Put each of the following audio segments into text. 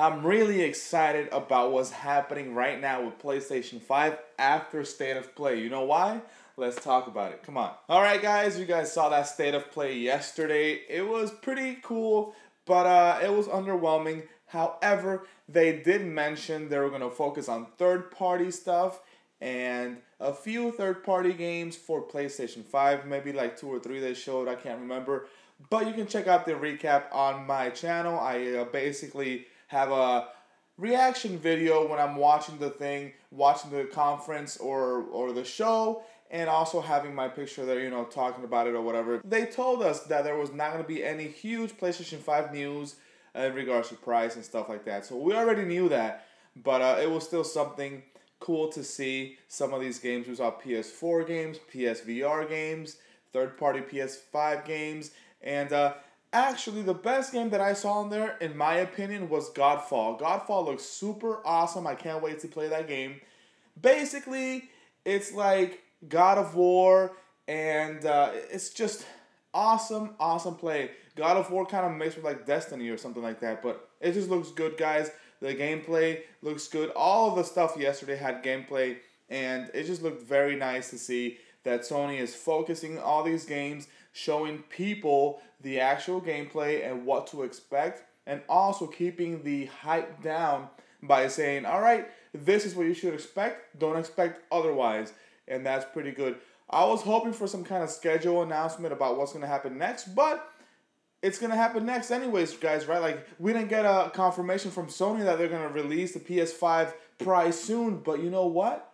I'm really excited about what's happening right now with PlayStation 5 after State of Play. You know why? Let's talk about it. Come on. All right, guys, you guys saw that State of Play yesterday. It was pretty cool, but uh, it was underwhelming. However, they did mention they were going to focus on third party stuff and a few third party games for PlayStation 5, maybe like two or three they showed, I can't remember. But you can check out the recap on my channel. I uh, basically have a reaction video when I'm watching the thing, watching the conference or or the show, and also having my picture there, you know, talking about it or whatever. They told us that there was not going to be any huge PlayStation 5 news uh, in regards to price and stuff like that. So we already knew that, but uh, it was still something cool to see some of these games. We saw PS4 games, PSVR games, third-party PS5 games, and uh, actually, the best game that I saw in there, in my opinion, was Godfall. Godfall looks super awesome. I can't wait to play that game. Basically, it's like God of War, and uh, it's just awesome, awesome play. God of War kind of mixed with like Destiny or something like that, but it just looks good, guys. The gameplay looks good. All of the stuff yesterday had gameplay, and it just looked very nice to see that Sony is focusing all these games showing people the actual gameplay and what to expect, and also keeping the hype down by saying, all right, this is what you should expect, don't expect otherwise. And that's pretty good. I was hoping for some kind of schedule announcement about what's going to happen next, but it's going to happen next, anyways, guys, right? Like, we didn't get a confirmation from Sony that they're going to release the PS5 price soon, but you know what?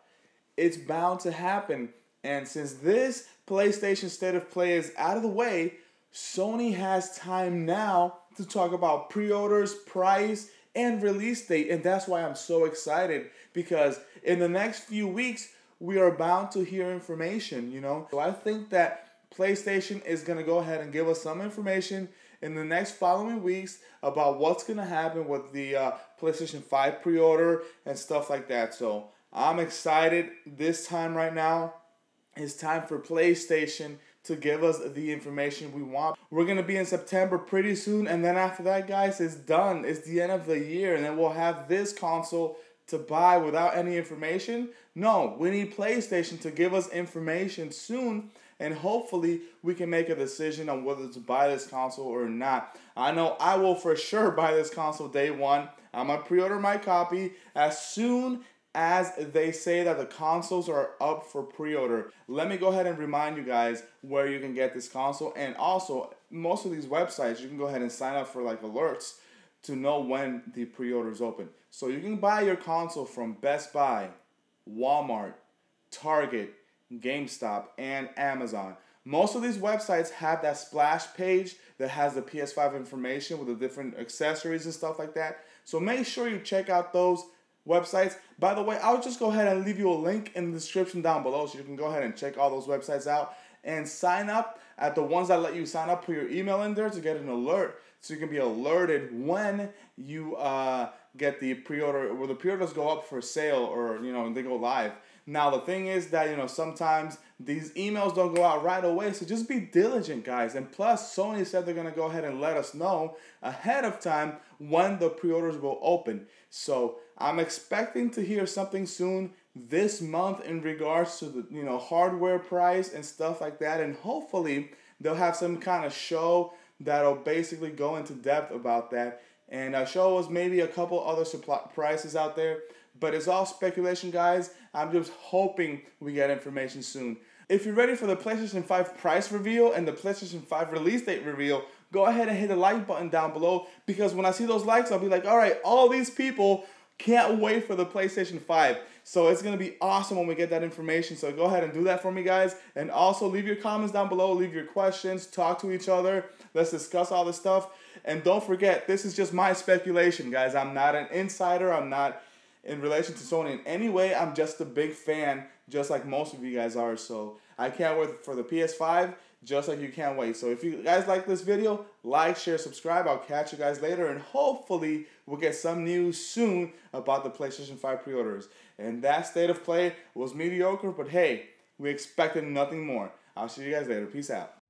It's bound to happen and since this PlayStation State of Play is out of the way, Sony has time now to talk about pre orders, price, and release date. And that's why I'm so excited because in the next few weeks, we are bound to hear information, you know? So I think that PlayStation is going to go ahead and give us some information in the next following weeks about what's going to happen with the uh, PlayStation 5 pre order and stuff like that. So I'm excited this time right now it's time for PlayStation to give us the information we want. We're gonna be in September pretty soon, and then after that, guys, it's done. It's the end of the year, and then we'll have this console to buy without any information. No, we need PlayStation to give us information soon, and hopefully we can make a decision on whether to buy this console or not. I know I will for sure buy this console day one. I'm gonna pre-order my copy as soon as they say that the consoles are up for pre-order. Let me go ahead and remind you guys where you can get this console and also most of these websites you can go ahead and sign up for like alerts to know when the pre-orders open. So you can buy your console from Best Buy, Walmart, Target, GameStop, and Amazon. Most of these websites have that splash page that has the PS5 information with the different accessories and stuff like that. So make sure you check out those websites. By the way, I'll just go ahead and leave you a link in the description down below so you can go ahead and check all those websites out and sign up at the ones that let you sign up, put your email in there to get an alert so you can be alerted when you uh, get the pre-order Well, the pre-orders go up for sale or you know they go live. Now the thing is that you know sometimes these emails don't go out right away, so just be diligent, guys. And plus, Sony said they're gonna go ahead and let us know ahead of time when the pre orders will open. So I'm expecting to hear something soon this month in regards to the you know hardware price and stuff like that and hopefully they'll have some kind of show that'll basically go into depth about that and a uh, show us maybe a couple other supply prices out there but it's all speculation, guys. I'm just hoping we get information soon. If you're ready for the PlayStation 5 price reveal and the PlayStation 5 release date reveal, go ahead and hit the like button down below because when I see those likes, I'll be like, all right, all these people can't wait for the PlayStation 5. So it's going to be awesome when we get that information. So go ahead and do that for me, guys. And also leave your comments down below, leave your questions, talk to each other. Let's discuss all this stuff. And don't forget, this is just my speculation, guys. I'm not an insider. I'm not in relation to Sony in any way. I'm just a big fan, just like most of you guys are. So I can't wait for the PS5, just like you can't wait. So if you guys like this video, like, share, subscribe. I'll catch you guys later, and hopefully we'll get some news soon about the PlayStation 5 pre-orders. And that state of play was mediocre, but hey, we expected nothing more. I'll see you guys later. Peace out.